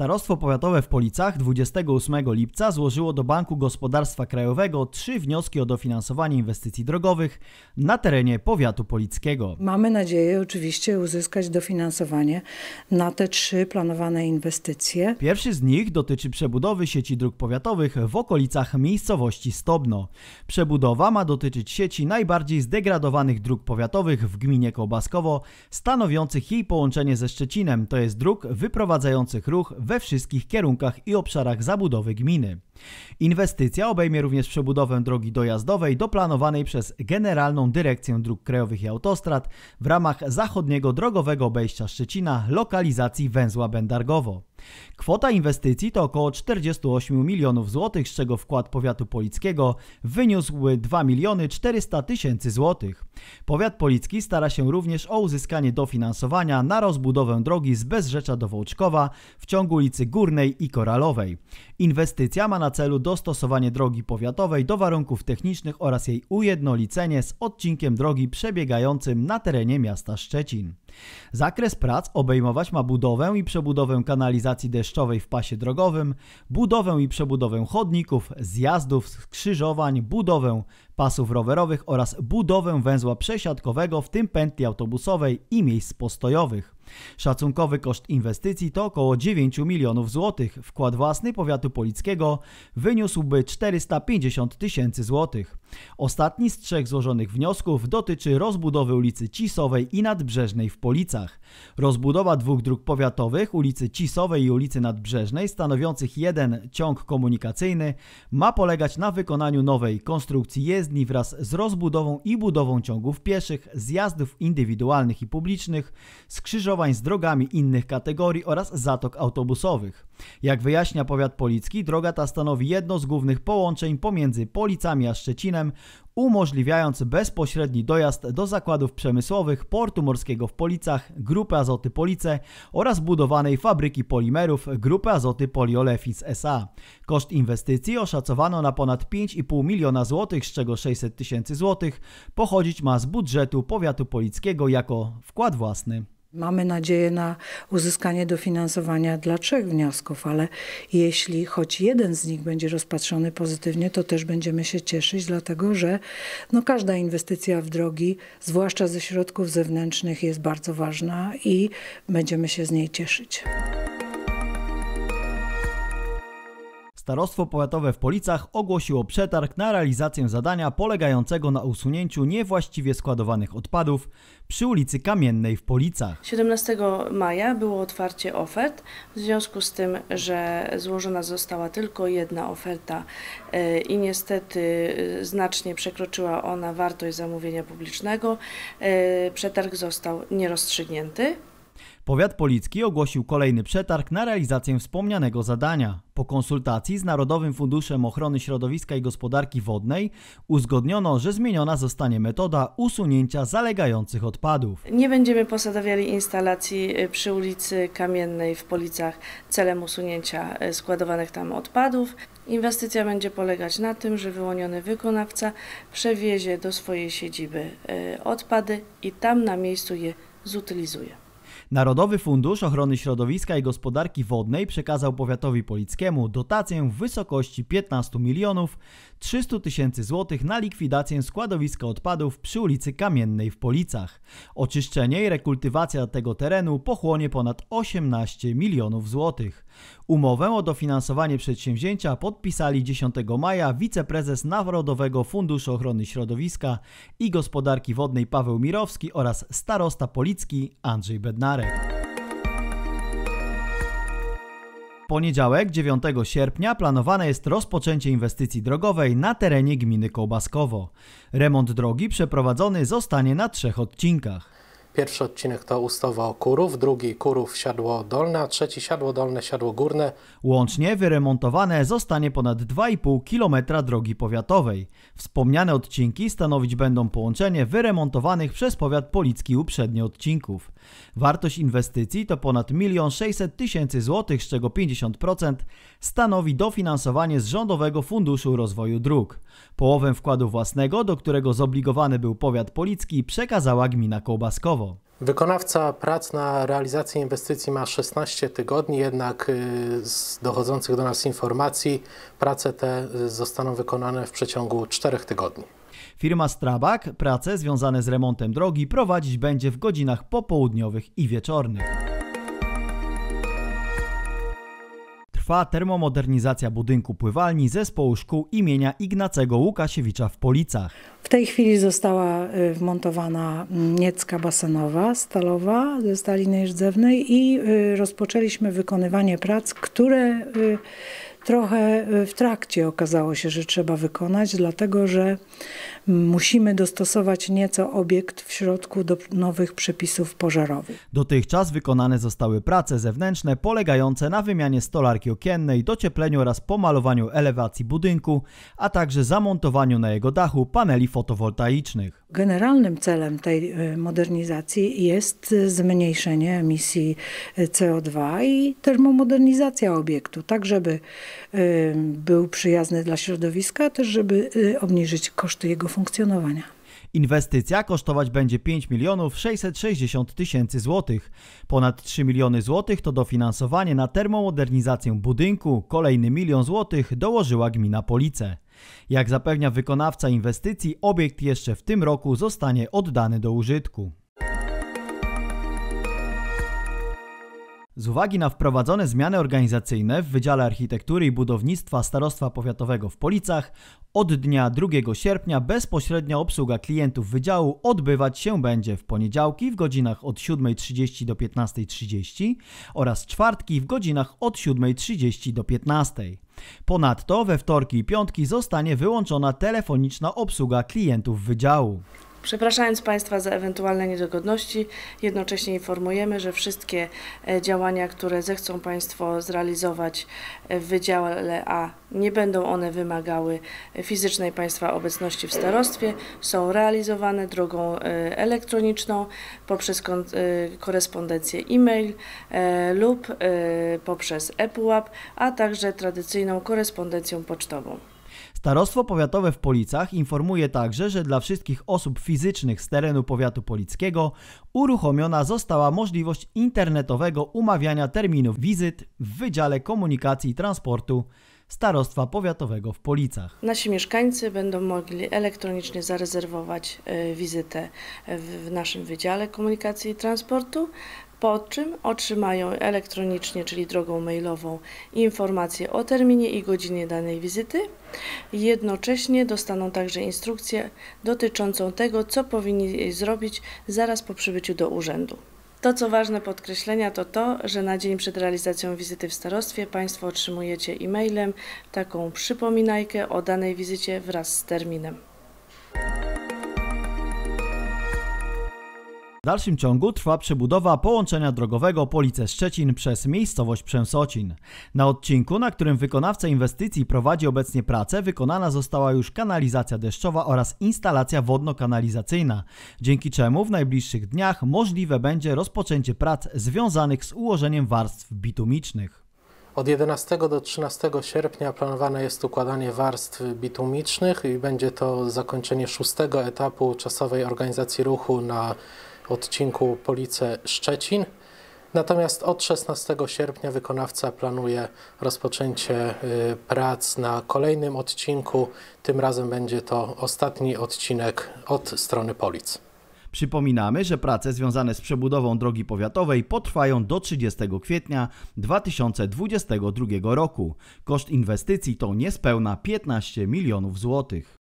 Starostwo Powiatowe w Policach 28 lipca złożyło do Banku Gospodarstwa Krajowego trzy wnioski o dofinansowanie inwestycji drogowych na terenie powiatu polickiego. Mamy nadzieję oczywiście uzyskać dofinansowanie na te trzy planowane inwestycje. Pierwszy z nich dotyczy przebudowy sieci dróg powiatowych w okolicach miejscowości Stobno. Przebudowa ma dotyczyć sieci najbardziej zdegradowanych dróg powiatowych w gminie Kołbaskowo, stanowiących jej połączenie ze Szczecinem, to jest dróg wyprowadzających ruch we wszystkich kierunkach i obszarach zabudowy gminy. Inwestycja obejmie również przebudowę drogi dojazdowej do planowanej przez Generalną Dyrekcję Dróg Krajowych i Autostrad w ramach zachodniego drogowego obejścia Szczecina lokalizacji węzła Bendargowo. Kwota inwestycji to około 48 milionów złotych, z czego wkład powiatu polickiego wyniósł 2 miliony 400 tysięcy złotych. Powiat policki stara się również o uzyskanie dofinansowania na rozbudowę drogi z Bezrzecza do Wołczkowa w ciągu ulicy Górnej i Koralowej. Inwestycja ma na celu dostosowanie drogi powiatowej do warunków technicznych oraz jej ujednolicenie z odcinkiem drogi przebiegającym na terenie miasta Szczecin. Zakres prac obejmować ma budowę i przebudowę kanalizacji deszczowej w pasie drogowym, budowę i przebudowę chodników, zjazdów, skrzyżowań, budowę, pasów rowerowych oraz budowę węzła przesiadkowego, w tym pętli autobusowej i miejsc postojowych. Szacunkowy koszt inwestycji to około 9 milionów złotych. Wkład własny powiatu polickiego wyniósłby 450 tysięcy złotych. Ostatni z trzech złożonych wniosków dotyczy rozbudowy ulicy Cisowej i Nadbrzeżnej w Policach. Rozbudowa dwóch dróg powiatowych, ulicy Cisowej i ulicy Nadbrzeżnej, stanowiących jeden ciąg komunikacyjny, ma polegać na wykonaniu nowej konstrukcji jezdni jezdni wraz z rozbudową i budową ciągów pieszych, zjazdów indywidualnych i publicznych, skrzyżowań z drogami innych kategorii oraz zatok autobusowych. Jak wyjaśnia powiat policki, droga ta stanowi jedno z głównych połączeń pomiędzy Policami a Szczecinem, umożliwiając bezpośredni dojazd do zakładów przemysłowych Portu Morskiego w Policach, Grupy Azoty Police oraz budowanej fabryki polimerów Grupy Azoty Poliolefis SA. Koszt inwestycji oszacowano na ponad 5,5 miliona złotych, z czego 600 tysięcy złotych pochodzić ma z budżetu powiatu polickiego jako wkład własny. Mamy nadzieję na uzyskanie dofinansowania dla trzech wniosków, ale jeśli choć jeden z nich będzie rozpatrzony pozytywnie, to też będziemy się cieszyć, dlatego że no, każda inwestycja w drogi, zwłaszcza ze środków zewnętrznych, jest bardzo ważna i będziemy się z niej cieszyć. Starostwo Powiatowe w Policach ogłosiło przetarg na realizację zadania polegającego na usunięciu niewłaściwie składowanych odpadów przy ulicy Kamiennej w Policach. 17 maja było otwarcie ofert, w związku z tym, że złożona została tylko jedna oferta e, i niestety e, znacznie przekroczyła ona wartość zamówienia publicznego, e, przetarg został nierozstrzygnięty. Powiat Policki ogłosił kolejny przetarg na realizację wspomnianego zadania. Po konsultacji z Narodowym Funduszem Ochrony Środowiska i Gospodarki Wodnej uzgodniono, że zmieniona zostanie metoda usunięcia zalegających odpadów. Nie będziemy posadowiali instalacji y, przy ulicy Kamiennej w Policach celem usunięcia y, składowanych tam odpadów. Inwestycja będzie polegać na tym, że wyłoniony wykonawca przewiezie do swojej siedziby y, odpady i tam na miejscu je zutylizuje. Narodowy Fundusz Ochrony Środowiska i Gospodarki Wodnej przekazał powiatowi polickiemu dotację w wysokości 15 milionów 300 tysięcy złotych na likwidację składowiska odpadów przy ulicy Kamiennej w Policach. Oczyszczenie i rekultywacja tego terenu pochłonie ponad 18 milionów złotych. Umowę o dofinansowanie przedsięwzięcia podpisali 10 maja wiceprezes Narodowego Funduszu Ochrony Środowiska i Gospodarki Wodnej Paweł Mirowski oraz starosta policki Andrzej Bednarski. Bednarek. poniedziałek 9 sierpnia planowane jest rozpoczęcie inwestycji drogowej na terenie gminy Kołbaskowo. Remont drogi przeprowadzony zostanie na trzech odcinkach. Pierwszy odcinek to ustawo Kurów, drugi Kurów Siadło Dolne, a trzeci Siadło Dolne Siadło Górne. Łącznie wyremontowane zostanie ponad 2,5 km drogi powiatowej. Wspomniane odcinki stanowić będą połączenie wyremontowanych przez powiat policki uprzednio odcinków. Wartość inwestycji to ponad 1 600 tysięcy złotych, z czego 50% stanowi dofinansowanie z Rządowego Funduszu Rozwoju Dróg. Połowę wkładu własnego, do którego zobligowany był powiat policki, przekazała gmina Kołbaskowo. Wykonawca prac na realizację inwestycji ma 16 tygodni, jednak y, z dochodzących do nas informacji prace te y, zostaną wykonane w przeciągu 4 tygodni. Firma Strabag prace związane z remontem drogi prowadzić będzie w godzinach popołudniowych i wieczornych. trwa termomodernizacja budynku pływalni zespołu szkół imienia Ignacego Łukasiewicza w Policach. W tej chwili została y, wmontowana mm, niecka basenowa, stalowa ze staliny rdzewnej i y, rozpoczęliśmy wykonywanie prac, które y, trochę y, w trakcie okazało się, że trzeba wykonać, dlatego że musimy dostosować nieco obiekt w środku do nowych przepisów pożarowych. Dotychczas wykonane zostały prace zewnętrzne polegające na wymianie stolarki okiennej, dociepleniu oraz pomalowaniu elewacji budynku, a także zamontowaniu na jego dachu paneli fotowoltaicznych. Generalnym celem tej e, modernizacji jest e, zmniejszenie emisji e, CO2 i termomodernizacja obiektu, tak żeby był przyjazny dla środowiska, a też żeby obniżyć koszty jego funkcjonowania. Inwestycja kosztować będzie 5 milionów 660 tysięcy złotych. Ponad 3 miliony złotych to dofinansowanie na termomodernizację budynku, kolejny milion złotych dołożyła gmina Police. Jak zapewnia wykonawca inwestycji, obiekt jeszcze w tym roku zostanie oddany do użytku. Z uwagi na wprowadzone zmiany organizacyjne w Wydziale Architektury i Budownictwa Starostwa Powiatowego w Policach od dnia 2 sierpnia bezpośrednia obsługa klientów wydziału odbywać się będzie w poniedziałki w godzinach od 7.30 do 15.30 oraz czwartki w godzinach od 7.30 do 15.00. Ponadto we wtorki i piątki zostanie wyłączona telefoniczna obsługa klientów wydziału. Przepraszając Państwa za ewentualne niedogodności, jednocześnie informujemy, że wszystkie e, działania, które zechcą Państwo zrealizować e, w Wydziale A, nie będą one wymagały e, fizycznej Państwa obecności w starostwie. Są realizowane drogą elektroniczną, poprzez korespondencję e-mail lub poprzez e-pułap, a także tradycyjną korespondencją pocztową. Starostwo Powiatowe w Policach informuje także, że dla wszystkich osób fizycznych z terenu powiatu polickiego uruchomiona została możliwość internetowego umawiania terminów wizyt w Wydziale Komunikacji i Transportu Starostwa Powiatowego w Policach. Nasi mieszkańcy będą mogli elektronicznie zarezerwować e, wizytę w naszym Wydziale Komunikacji i Transportu po czym otrzymają elektronicznie, czyli drogą mailową, informację o terminie i godzinie danej wizyty. Jednocześnie dostaną także instrukcję dotyczącą tego, co powinni zrobić zaraz po przybyciu do urzędu. To, co ważne podkreślenia, to to, że na dzień przed realizacją wizyty w starostwie Państwo otrzymujecie e-mailem taką przypominajkę o danej wizycie wraz z terminem. W dalszym ciągu trwa przebudowa połączenia drogowego Police Szczecin przez miejscowość Przemsocin. Na odcinku, na którym wykonawca inwestycji prowadzi obecnie pracę, wykonana została już kanalizacja deszczowa oraz instalacja wodno-kanalizacyjna, dzięki czemu w najbliższych dniach możliwe będzie rozpoczęcie prac związanych z ułożeniem warstw bitumicznych. Od 11 do 13 sierpnia planowane jest układanie warstw bitumicznych i będzie to zakończenie szóstego etapu czasowej organizacji ruchu na odcinku Police Szczecin. Natomiast od 16 sierpnia wykonawca planuje rozpoczęcie y, prac na kolejnym odcinku. Tym razem będzie to ostatni odcinek od strony Polic. Przypominamy, że prace związane z przebudową drogi powiatowej potrwają do 30 kwietnia 2022 roku. Koszt inwestycji to niespełna 15 milionów złotych.